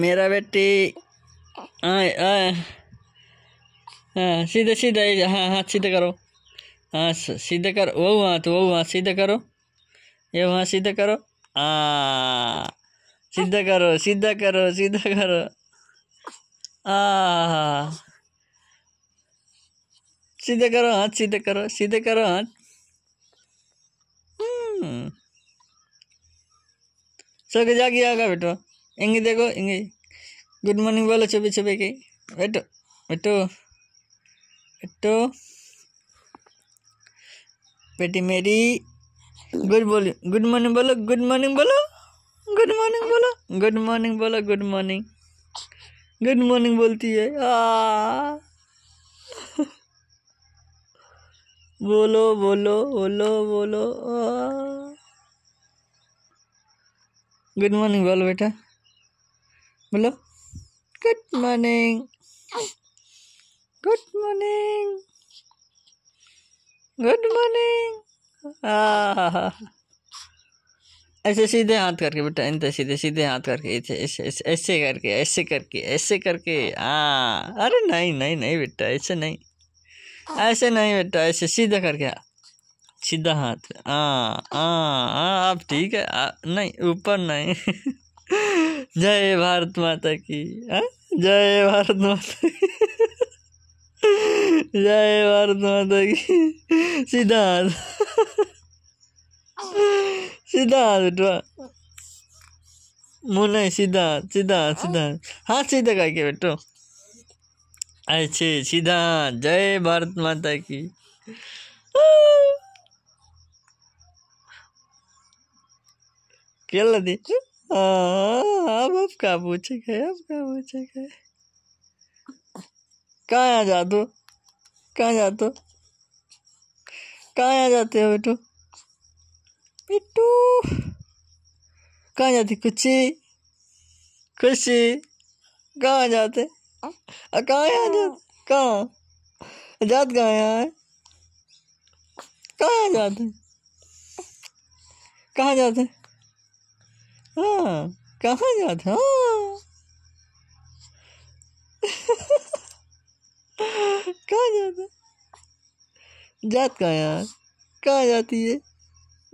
मेरा बेटी आए आए हाँ सीधे सीधे हाँ हाथ सीधे करो हाँ सीधे करो वो हाथ तो वो हाँ सीधे करो ये वहाँ सीधे करो हाँ सीधा करो सीधा करो सीधा करो आ सीधे करो हाथ सीधे करो सीधे करो हाथ हम्म। सो के जागी आगा बेटा ఇంక దిగు ఇంక గుడ్ మార్నింగ్ బోలో చెబి చెబికి పెట్టు పెట్టు పెట్టు పెట్టి మేరీ गुड बोल गुड मॉर्निंग बोलो गुड मॉर्निंग बोलो गुड मॉर्निंग बोलो गुड मॉर्निंग बोलो गुड मॉर्निंग गुड मॉर्निंग बोलती है आ बोलो बोलो बोलो बोलो गुड मॉर्निंग बोलो बेटा बोलो good morning good morning good morning ऐसे सीधे हाथ करके बेटा इन सीधे सीधे हाथ करके ऐसे ऐसे ऐसे करके ऐसे करके ऐसे करके हाँ अरे नहीं नहीं नहीं बेटा ऐसे नहीं ऐसे नहीं बेटा ऐसे सीधा करके सीधा हाथ हाँ हाँ हाँ आप ठीक है आ, नहीं ऊपर नहीं जय भारत माता की हाँ? जय भारत माता की जय भारत माता की सीधा हाथ सीधा हाथ बेटवा मुँह नहीं सीधा सीधा सीधा हाथ सीधा खा के बेटो अच्छे सीधा जय भारत माता की ಕೇಳದಿ ಆ आपका पूछक है आपका पूछक है कहाँ आ जाते हो कहाँ जाते हो कहाँ आ जाते हो बेटू बेटू कहाँ जाती कुची खुशी कहाँ जाते कहाँ आ जाते कहाँ जात कहाँ यहाँ कहाँ जाते कहाँ जाते हाँ कहाँ जाते हाँ कहाँ जाता जात कहाँ यार कहाँ जाती है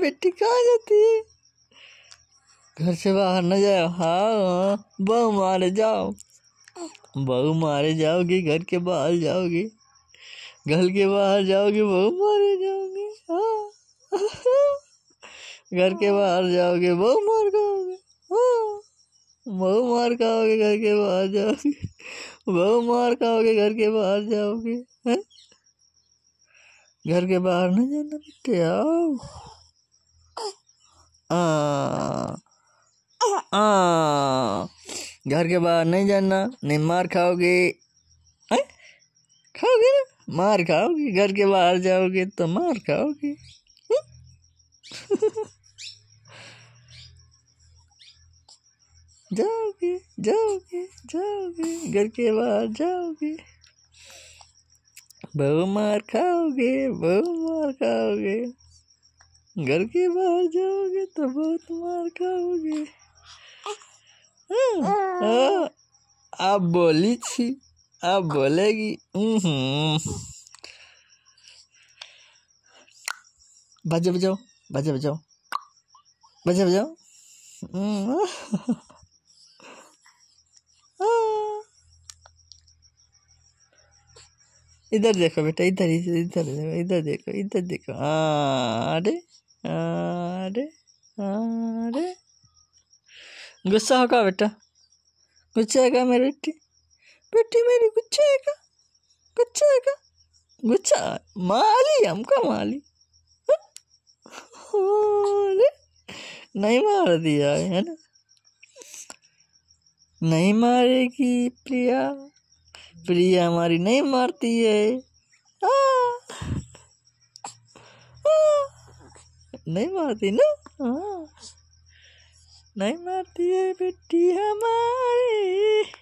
बेटी कहाँ जाती है घर से बाहर न जाओ हाँ, हाँ। बहू मारे जाओ बहू मारे जाओगे घर के बाहर जाओगे घर के बाहर जाओगे बहू मारे जाओगे हाँ घर के बाहर जाओगे बहू मार जाओगे बहु मार खाओगे घर के बाहर जाओगे बहु मार खाओगे घर के बाहर जाओगे घर के बाहर नहीं जाना बेटे आओ आ घर के बाहर नहीं जाना नहीं मार खाओगे खाओगे ना मार खाओगे घर के बाहर जाओगे तो मार खाओगे जाओगे जाओगे जाओगे घर के बाहर जाओगे बहु मार खाओगे बहु मार खाओगे घर के बाहर जाओगे तो बहुत मार खाओगे हाँ, हाँ, आप बोली थी आप बोलेगी बजे हम्म। बजाओ बजे बजाओ बजे बजाओ इधर देखो बेटा इधर इधर इधर देखो इधर देखो इधर देखो अरे अरे अरे गुस्सा होगा बेटा गुस्साएगा मेरी बेटी बेटी मेरी गुस्सा गुस्साएगा गुस्सा माली हमका माली अरे नहीं मार दिया है ना नहीं मारेगी प्रिया प्रिया हमारी नहीं मारती है नहीं मारती ना नहीं मारती है बेटी हमारी